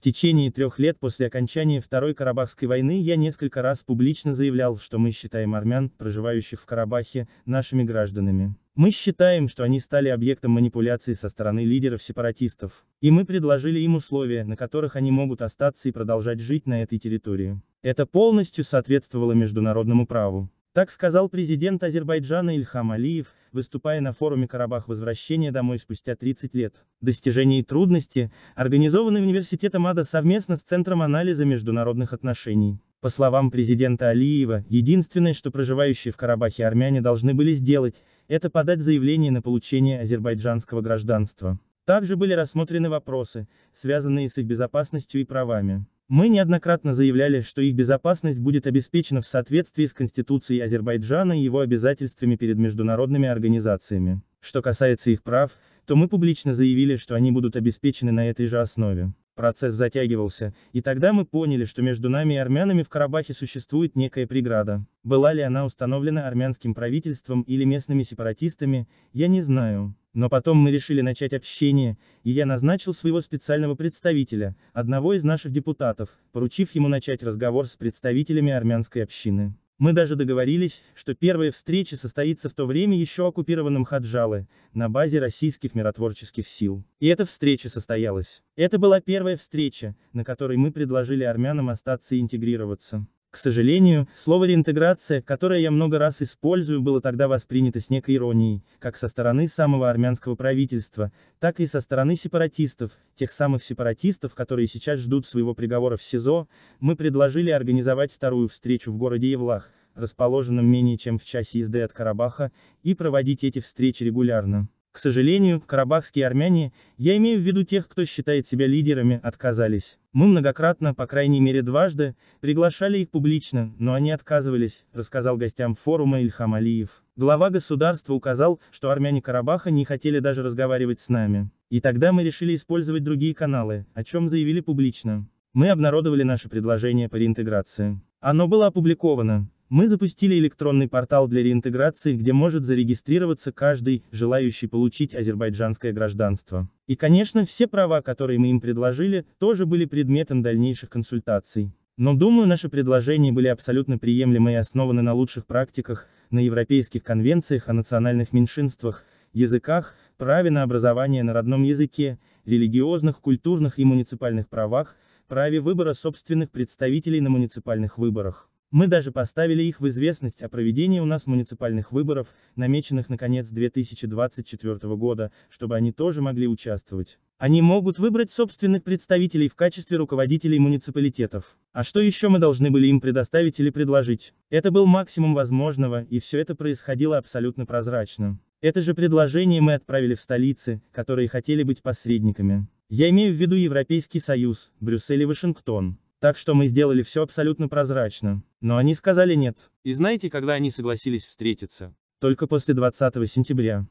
В течение трех лет после окончания Второй Карабахской войны я несколько раз публично заявлял, что мы считаем армян, проживающих в Карабахе, нашими гражданами. Мы считаем, что они стали объектом манипуляции со стороны лидеров сепаратистов, и мы предложили им условия, на которых они могут остаться и продолжать жить на этой территории. Это полностью соответствовало международному праву. Так сказал президент Азербайджана Ильхам Алиев, выступая на форуме «Карабах. Возвращение домой спустя 30 лет». Достижения и трудности, организованные университетом АДА совместно с Центром анализа международных отношений. По словам президента Алиева, единственное, что проживающие в Карабахе армяне должны были сделать, это подать заявление на получение азербайджанского гражданства. Также были рассмотрены вопросы, связанные с их безопасностью и правами. Мы неоднократно заявляли, что их безопасность будет обеспечена в соответствии с Конституцией Азербайджана и его обязательствами перед международными организациями. Что касается их прав, то мы публично заявили, что они будут обеспечены на этой же основе. Процесс затягивался, и тогда мы поняли, что между нами и армянами в Карабахе существует некая преграда. Была ли она установлена армянским правительством или местными сепаратистами, я не знаю. Но потом мы решили начать общение, и я назначил своего специального представителя, одного из наших депутатов, поручив ему начать разговор с представителями армянской общины. Мы даже договорились, что первая встреча состоится в то время еще оккупированном Хаджалы, на базе российских миротворческих сил. И эта встреча состоялась. Это была первая встреча, на которой мы предложили армянам остаться и интегрироваться. К сожалению, слово «реинтеграция», которое я много раз использую, было тогда воспринято с некой иронией, как со стороны самого армянского правительства, так и со стороны сепаратистов, тех самых сепаратистов, которые сейчас ждут своего приговора в СИЗО, мы предложили организовать вторую встречу в городе Евлах, расположенном менее чем в часе езды от Карабаха, и проводить эти встречи регулярно. К сожалению, карабахские армяне, я имею в виду тех, кто считает себя лидерами, отказались. Мы многократно, по крайней мере дважды, приглашали их публично, но они отказывались, рассказал гостям форума Ильхам Алиев. Глава государства указал, что армяне Карабаха не хотели даже разговаривать с нами. И тогда мы решили использовать другие каналы, о чем заявили публично. Мы обнародовали наше предложение по реинтеграции. Оно было опубликовано, мы запустили электронный портал для реинтеграции, где может зарегистрироваться каждый, желающий получить азербайджанское гражданство. И, конечно, все права, которые мы им предложили, тоже были предметом дальнейших консультаций. Но думаю, наши предложения были абсолютно приемлемы и основаны на лучших практиках, на европейских конвенциях о национальных меньшинствах, языках, праве на образование на родном языке, религиозных, культурных и муниципальных правах, праве выбора собственных представителей на муниципальных выборах. Мы даже поставили их в известность о проведении у нас муниципальных выборов, намеченных на конец 2024 года, чтобы они тоже могли участвовать. Они могут выбрать собственных представителей в качестве руководителей муниципалитетов. А что еще мы должны были им предоставить или предложить? Это был максимум возможного, и все это происходило абсолютно прозрачно. Это же предложение мы отправили в столицы, которые хотели быть посредниками. Я имею в виду Европейский Союз, Брюссель и Вашингтон. Так что мы сделали все абсолютно прозрачно. Но они сказали нет. И знаете, когда они согласились встретиться? Только после 20 сентября.